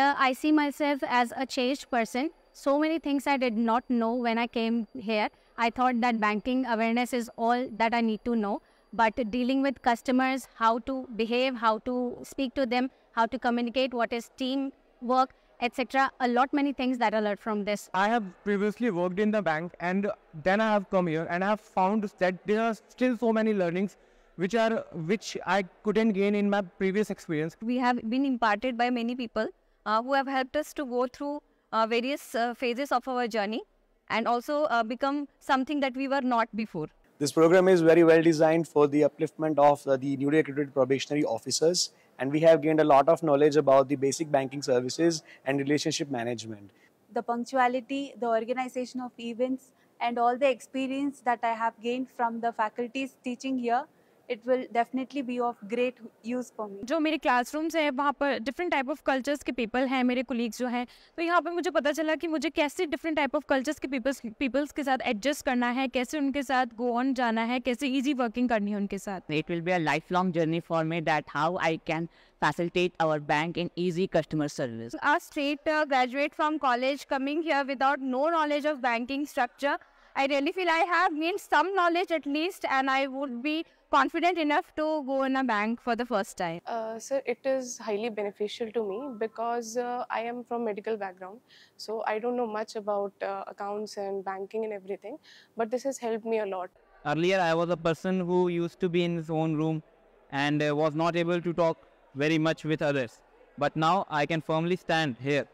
I see myself as a changed person. So many things I did not know when I came here. I thought that banking awareness is all that I need to know. But dealing with customers, how to behave, how to speak to them, how to communicate, what is team work, etc. A lot many things that I learned from this. I have previously worked in the bank and then I have come here and I have found that there are still so many learnings which are which I couldn't gain in my previous experience. We have been imparted by many people uh, who have helped us to go through uh, various uh, phases of our journey and also uh, become something that we were not before. This program is very well designed for the upliftment of uh, the newly accredited probationary officers and we have gained a lot of knowledge about the basic banking services and relationship management. The punctuality, the organization of events and all the experience that I have gained from the faculties teaching here it will definitely be of great use for me जो मेरे classrooms हैं वहाँ पर different type of cultures के people हैं मेरे colleagues जो हैं तो यहाँ पर मुझे पता चला कि मुझे कैसे डिफरेंट टाइप ऑफ कल्चर्स के पीपल्स पीपल्स के साथ एडजस्ट करना है कैसे उनके साथ गो ऑन जाना है कैसे ईजी वर्किंग करनी है उनके साथ it will be a life long journey for me that how I can facilitate our bank in easy customer service. A straight uh, graduate from college coming here without no knowledge of banking structure, I really feel I have gained some knowledge at least and I would be confident enough to go in a bank for the first time? Uh, sir, it is highly beneficial to me because uh, I am from medical background. So I don't know much about uh, accounts and banking and everything. But this has helped me a lot. Earlier, I was a person who used to be in his own room and uh, was not able to talk very much with others. But now I can firmly stand here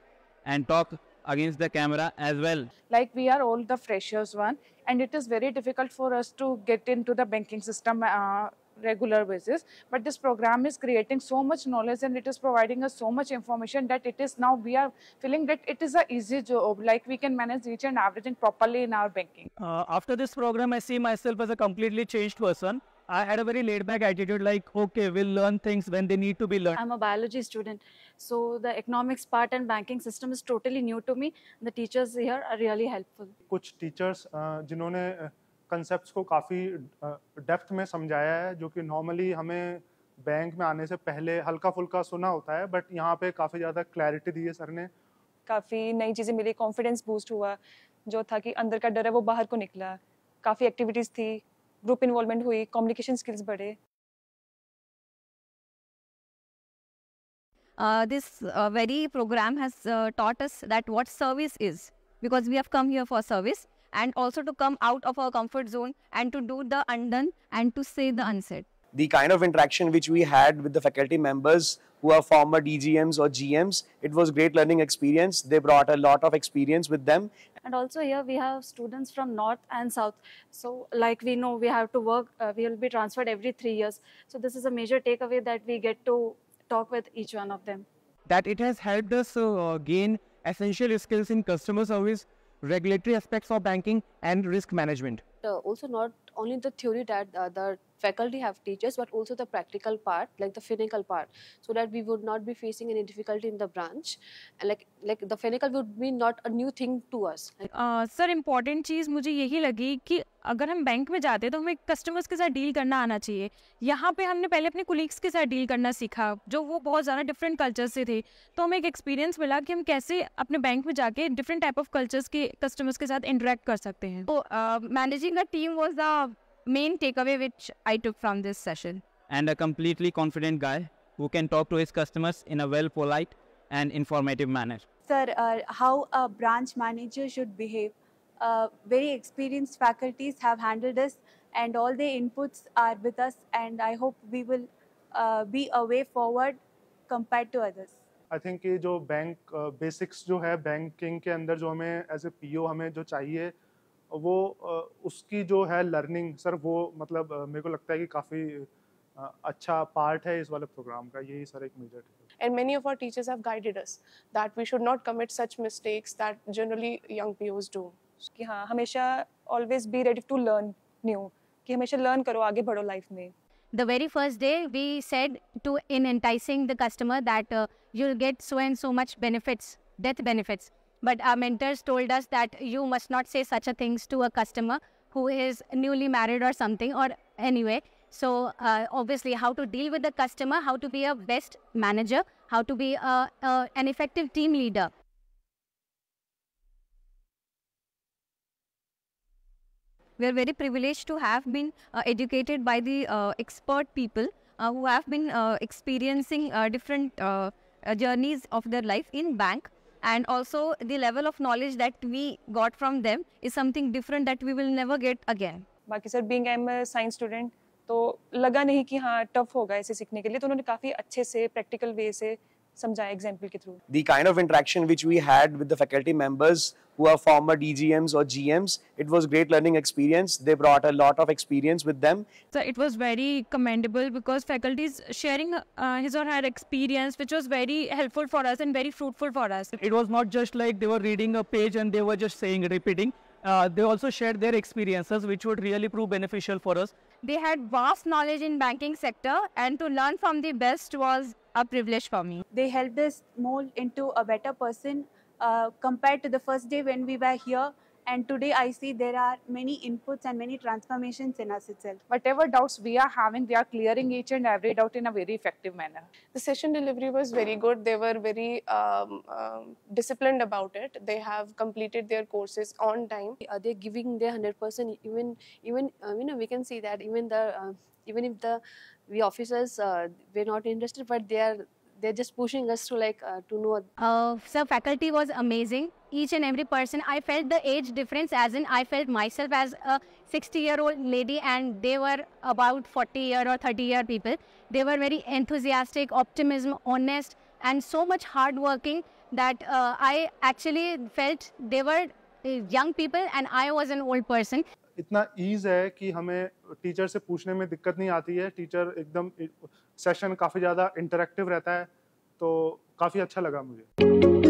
and talk against the camera as well. Like we are all the freshers one and it is very difficult for us to get into the banking system uh, regular basis but this program is creating so much knowledge and it is providing us so much information that it is now we are feeling that it is a easy job like we can manage each and everything properly in our banking uh, after this program i see myself as a completely changed person I had a very laid back attitude like, okay, we'll learn things when they need to be learned. I'm a biology student. So the economics part and banking system is totally new to me. The teachers here are really helpful. कुछ teachers uh, जिन्होंने concepts को काफ़ी depth में समझाया है जो कि normally हमें bank में आने से पहले हल्का फुल्का सुना होता है but यहाँ पे काफ़ी ज़्यादा clarity दी है सर ने काफ़ी नई चीज़ें मिली confidence boost हुआ जो था कि अंदर का डर है वो बाहर को निकला काफ़ी एक्टिविटीज़ थी ग्रुप इन्वॉल्वमेंट हुई कम्युनिकेशन स्किल्स बढ़े this very program has taught us that what service is because we have come here for service and also to come out of our comfort zone and to do the undone and to say the unsaid the kind of interaction which we had with the faculty members who are former DGMs or GMs. It was great learning experience. They brought a lot of experience with them. And also here we have students from north and south. So like we know we have to work, uh, we will be transferred every three years. So this is a major takeaway that we get to talk with each one of them. That it has helped us uh, gain essential skills in customer service, regulatory aspects of banking and risk management. Uh, also not only the theory that uh, the faculty have teachers but also the practical part like the clinical part so that we would not be facing any difficulty in the branch and like like the clinical would be not a new thing to us. Like, uh, sir important चीज़ मुझे अगर हम bank में जाते हैं तो हमें customers के साथ डील करना आना चाहिए यहाँ पे हमने पहले अपने कुलीग्स के साथ डील करना सीखा जो वो बहुत ज़्यादा डिफरेंट कल्चर से थे तो हमें एक एक्सपीरियंस मिला कि हम कैसे अपने बैंक में जाके डिफरेंट टाइप ऑफ कल्चर्स के कस्टमर्स के साथ इंटरेक्ट कर सकते हैं managing the team was the main take away which I took from this session and a completely confident guy who can talk to his customers in a well polite and informative manner sir how a branch manager should behave Uh, very experienced faculties have handled this and all the inputs are with us and I hope we will uh, be a way forward compared to others. I think ये जो bank uh, basics जो है banking के अंदर जो as a PO हमें जो चाहिए वो uh, उसकी जो है learning सर वो मतलब uh, मेरे को लगता है कि part है इस वाले program का यही सर एक major and many of our teachers have guided us that we should not commit such mistakes that generally young POs do. कि हाँ हमेशा always be ready to learn new कि हमेशा लर्न करो आगे बढ़ो लाइफ में the very first day we said to in enticing the customer that you get so and so much benefits death benefits but our mentors told us that you must not say such a things to a customer who is newly married और something और anyway so obviously how to deal with the customer how to be a best manager how to be an effective team leader We are very privileged to have been uh, educated by the uh, expert people uh, who have been experiencing different journeys of their life in bank and also the level of knowledge that we got from them is something different that we will never get again. बाकी sir being I am science student तो लगा नहीं कि हाँ tough होगा इसे सीखने के लिए तो उन्होंने काफ़ी अच्छे से प्रैक्टिकल वे से समझाया एग्जाम्पल के through the kind of interaction which we had with the faculty members who are former DGMs or GMs. It was great learning experience. They brought a lot of experience with them. So it was very commendable because faculty is sharing uh, his or her experience, which was very helpful for us and very fruitful for us. It was not just like they were reading a page and they were just saying, repeating. Uh, they also shared their experiences which would really prove beneficial for us. They had vast knowledge in banking sector and to learn from the best was a privilege for me. They helped us mold into a better person uh, compared to the first day when we were here and today i see there are many inputs and many transformations in us itself whatever doubts we are having we are clearing each and every doubt in a very effective manner the session delivery was very good they were very um, um, disciplined about it they have completed their courses on time Are uh, they giving their 100% even even uh, you know we can see that even the uh, even if the we officers uh, were not interested but they are they're just pushing us to like uh, to know. Uh, so faculty was amazing. Each and every person, I felt the age difference as in I felt myself as a 60 year old lady and they were about 40 year or 30 year people. They were very enthusiastic, optimism, honest and so much hardworking that uh, I actually felt they were uh, young people and I was an old person. इतना ease है कि हमें teacher से पूछने में दिक्कत नहीं आती है टीचर एकदम सेशन काफ़ी ज़्यादा इंटरेक्टिव रहता है तो काफ़ी अच्छा लगा मुझे